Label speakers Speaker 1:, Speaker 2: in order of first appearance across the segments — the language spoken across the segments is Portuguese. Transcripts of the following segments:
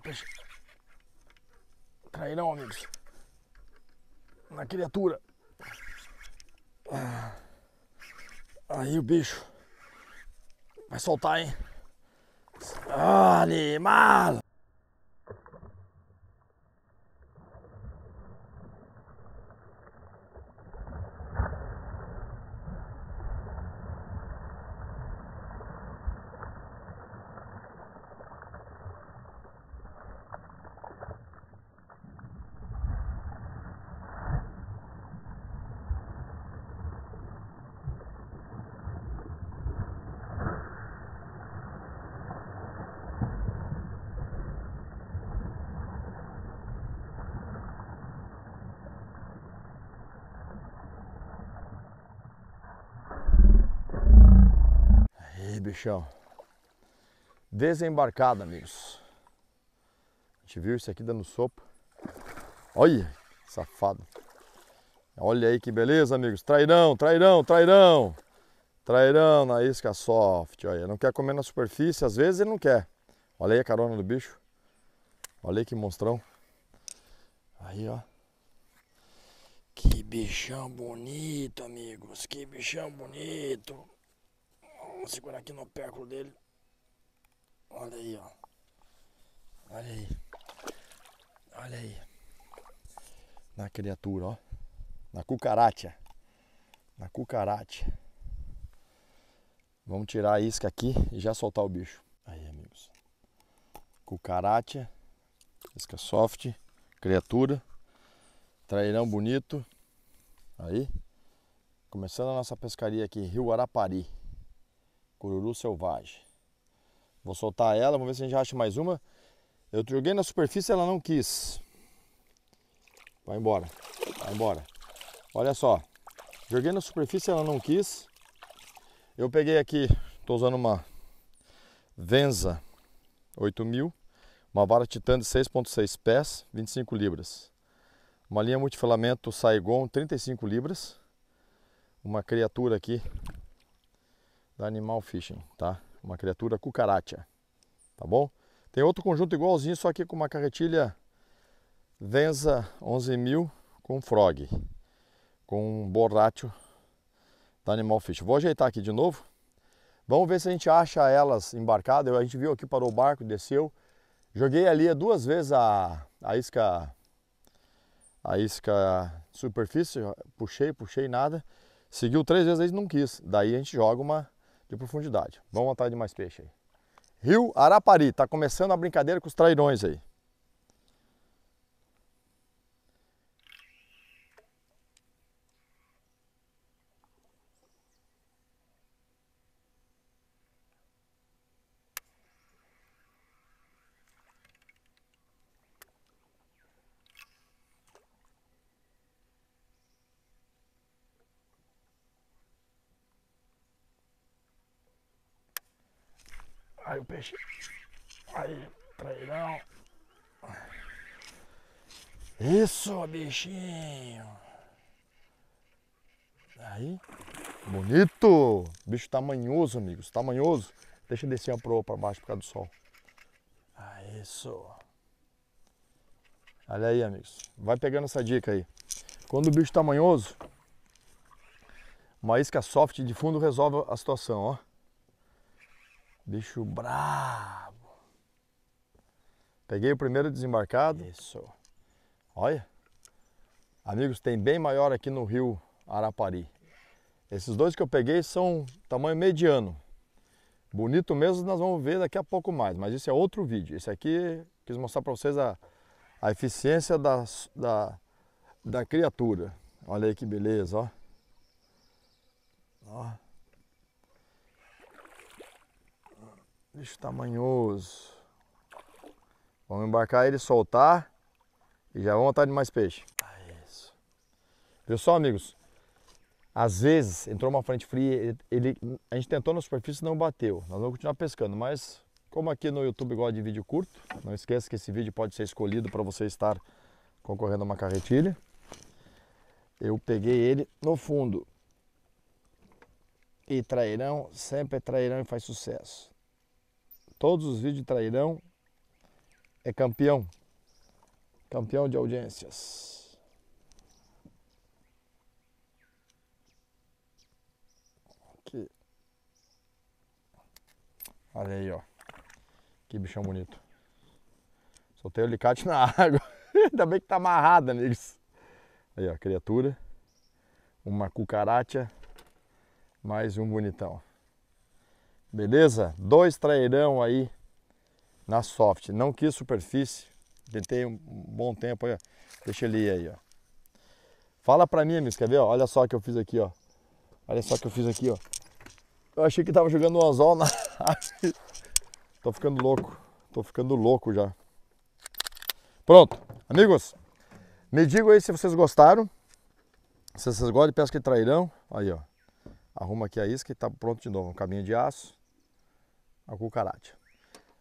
Speaker 1: peixe. Trairão, amigos. Na criatura. Aí o bicho vai soltar, hein? Animal! bichão. Desembarcado, amigos. A gente viu isso aqui dando sopa. Olha, safado. Olha aí que beleza, amigos. Trairão, trairão, trairão. Trairão na isca soft. Olha, não quer comer na superfície, às vezes ele não quer. Olha aí a carona do bicho. Olha aí que monstrão. Aí, ó. Que bichão bonito, amigos. Que bichão bonito. Vamos segurar aqui no péculo dele. Olha aí, ó. Olha aí. Olha aí. Na criatura, ó. Na cucaracha. Na cucaracha. Vamos tirar a isca aqui e já soltar o bicho. Aí, amigos. Cucaracha. Isca soft. Criatura. Trairão bonito. Aí. Começando a nossa pescaria aqui em Rio Arapari. Cururu selvagem. Vou soltar ela, vamos ver se a gente acha mais uma. Eu joguei na superfície, ela não quis. Vai embora, vai embora. Olha só, joguei na superfície, ela não quis. Eu peguei aqui, estou usando uma Venza 8000, uma vara titã de 6.6 pés, 25 libras. Uma linha multifilamento Saigon, 35 libras. Uma criatura aqui da Animal Fishing, tá? Uma criatura cucaracha, tá bom? Tem outro conjunto igualzinho, só que com uma carretilha Venza 11.000 com frog, com um borracho da Animal Fishing. Vou ajeitar aqui de novo. Vamos ver se a gente acha elas embarcadas. A gente viu aqui, parou o barco, desceu. Joguei ali duas vezes a, a isca a isca superfície, puxei, puxei nada. Seguiu três vezes, não quis. Daí a gente joga uma de profundidade. Vamos atrás de mais peixe aí. Rio Arapari, está começando a brincadeira com os trairões aí. Aí o peixe. Aí, trairão. Isso, bichinho. Aí. Bonito. Bicho tamanhoso, amigos. Tamanhoso. Deixa eu descer a para baixo por causa do sol. Ah, isso. Olha aí, amigos. Vai pegando essa dica aí. Quando o bicho tamanhoso, uma isca soft de fundo resolve a situação, ó. Bicho brabo. Peguei o primeiro desembarcado. Isso. Olha. Amigos, tem bem maior aqui no rio Arapari. Esses dois que eu peguei são tamanho mediano. Bonito mesmo, nós vamos ver daqui a pouco mais, mas isso é outro vídeo. Esse aqui, quis mostrar para vocês a, a eficiência da, da, da criatura. Olha aí que beleza, ó. ó. Bicho tamanhoso. Vamos embarcar ele, soltar e já vamos atrás de mais peixe. É isso. Viu só, amigos? Às vezes entrou uma frente fria, ele, a gente tentou na superfície não bateu. Nós vamos continuar pescando, mas como aqui no YouTube gosta de vídeo curto, não esqueça que esse vídeo pode ser escolhido para você estar concorrendo a uma carretilha. Eu peguei ele no fundo. E trairão, sempre é trairão e faz sucesso. Todos os vídeos de Trairão é campeão. Campeão de audiências. Aqui. Olha aí, ó. Que bichão bonito. Soltei o alicate na água. Ainda bem que tá amarrada, amigos. Aí, ó, criatura. Uma cucaracha. Mais um bonitão. Beleza? Dois trairão aí na soft. Não quis superfície. Tentei um bom tempo aí, ó. Deixa ele ir aí, ó. Fala pra mim, amigos, quer ver? Ó? Olha só o que eu fiz aqui, ó. Olha só o que eu fiz aqui, ó. Eu achei que tava jogando um anzol na Tô ficando louco. Tô ficando louco já. Pronto. Amigos, me digam aí se vocês gostaram. Se vocês gostam de pesca de trairão. Aí, ó. Arruma aqui a isca e tá pronto de novo. Um caminho de aço a cucaracha.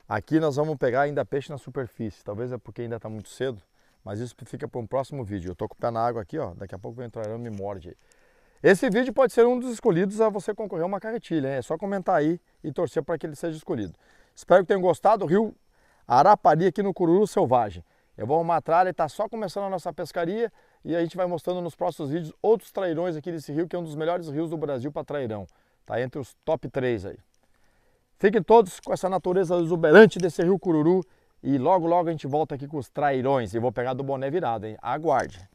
Speaker 1: Aqui nós vamos pegar ainda peixe na superfície, talvez é porque ainda está muito cedo, mas isso fica para um próximo vídeo. Eu estou com o pé na água aqui, ó. daqui a pouco vem entrar e me morde. Esse vídeo pode ser um dos escolhidos a você concorrer a uma carretilha, hein? é só comentar aí e torcer para que ele seja escolhido. Espero que tenham gostado, Rio Arapari aqui no Cururu Selvagem. Eu vou arrumar a tralha, está só começando a nossa pescaria e a gente vai mostrando nos próximos vídeos outros trairões aqui desse rio, que é um dos melhores rios do Brasil para trairão. Está entre os top 3 aí. Fiquem todos com essa natureza exuberante desse rio Cururu e logo, logo a gente volta aqui com os trairões. E vou pegar do boné virado, hein? Aguarde!